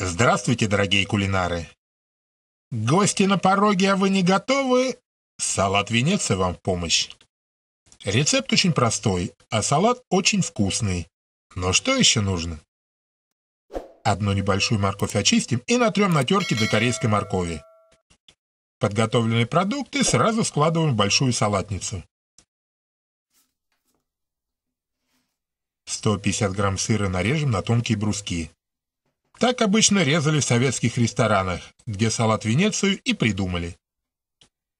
Здравствуйте, дорогие кулинары. Гости на пороге, а вы не готовы? Салат Венеция вам в помощь. Рецепт очень простой, а салат очень вкусный. Но что еще нужно? Одну небольшую морковь очистим и натрем на терке до корейской моркови. Подготовленные продукты сразу складываем в большую салатницу. 150 грамм сыра нарежем на тонкие бруски. Так обычно резали в советских ресторанах, где салат Венецию и придумали.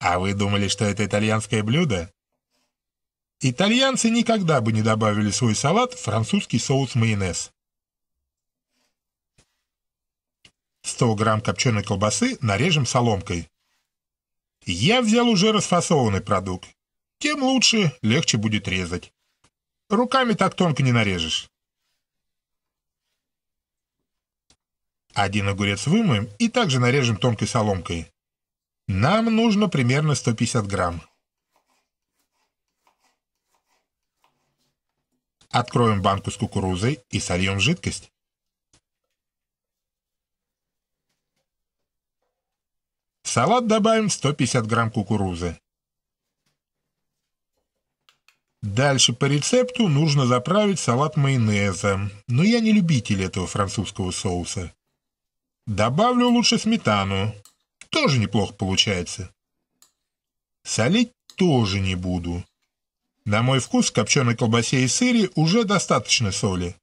А вы думали, что это итальянское блюдо? Итальянцы никогда бы не добавили свой салат французский соус-майонез. 100 грамм копченой колбасы нарежем соломкой. Я взял уже расфасованный продукт. Тем лучше, легче будет резать. Руками так тонко не нарежешь. Один огурец вымоем и также нарежем тонкой соломкой. Нам нужно примерно 150 грамм. Откроем банку с кукурузой и сольем жидкость. В салат добавим 150 грамм кукурузы. Дальше по рецепту нужно заправить салат майонезом, но я не любитель этого французского соуса. Добавлю лучше сметану. Тоже неплохо получается. Солить тоже не буду. На мой вкус в копченой колбасе и сыре уже достаточно соли.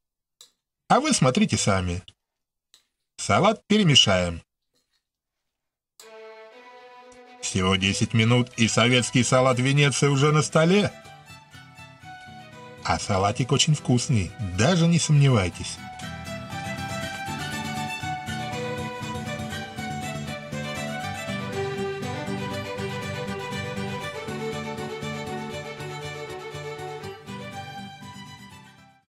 А вы смотрите сами. Салат перемешаем. Всего 10 минут, и советский салат Венеции уже на столе. А салатик очень вкусный, даже не сомневайтесь.